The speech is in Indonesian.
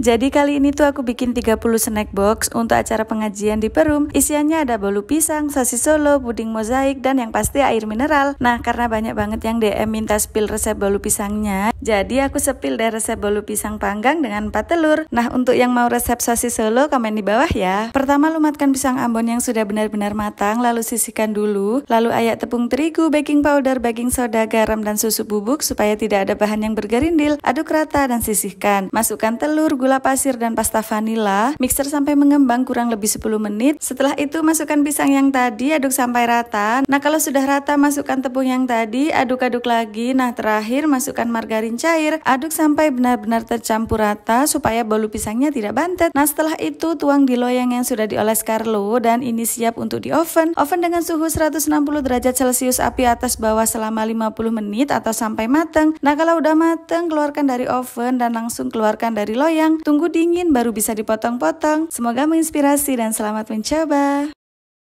Jadi kali ini tuh aku bikin 30 snack box untuk acara pengajian di Perum. Isiannya ada bolu pisang, sosis solo, puding mozaik, dan yang pasti air mineral. Nah, karena banyak banget yang DM minta spill resep bolu pisangnya, jadi aku sepil deh resep bolu pisang panggang dengan 4 telur. Nah, untuk yang mau resep sosis solo, komen di bawah ya. Pertama, lumatkan pisang ambon yang sudah benar-benar matang, lalu sisihkan dulu. Lalu ayak tepung terigu, baking powder, baking soda, garam, dan susu bubuk supaya tidak ada bahan yang bergerindil. Aduk rata dan sisihkan. Masukkan telur, gula, gula pasir dan pasta vanila, mixer sampai mengembang kurang lebih 10 menit. Setelah itu masukkan pisang yang tadi, aduk sampai rata. Nah kalau sudah rata masukkan tepung yang tadi, aduk-aduk lagi. Nah terakhir masukkan margarin cair, aduk sampai benar-benar tercampur rata supaya bolu pisangnya tidak bantet. Nah setelah itu tuang di loyang yang sudah dioles Carlo dan ini siap untuk di oven. Oven dengan suhu 160 derajat Celcius api atas bawah selama 50 menit atau sampai mateng Nah kalau udah mateng keluarkan dari oven dan langsung keluarkan dari loyang. Tunggu dingin baru bisa dipotong-potong. Semoga menginspirasi dan selamat mencoba.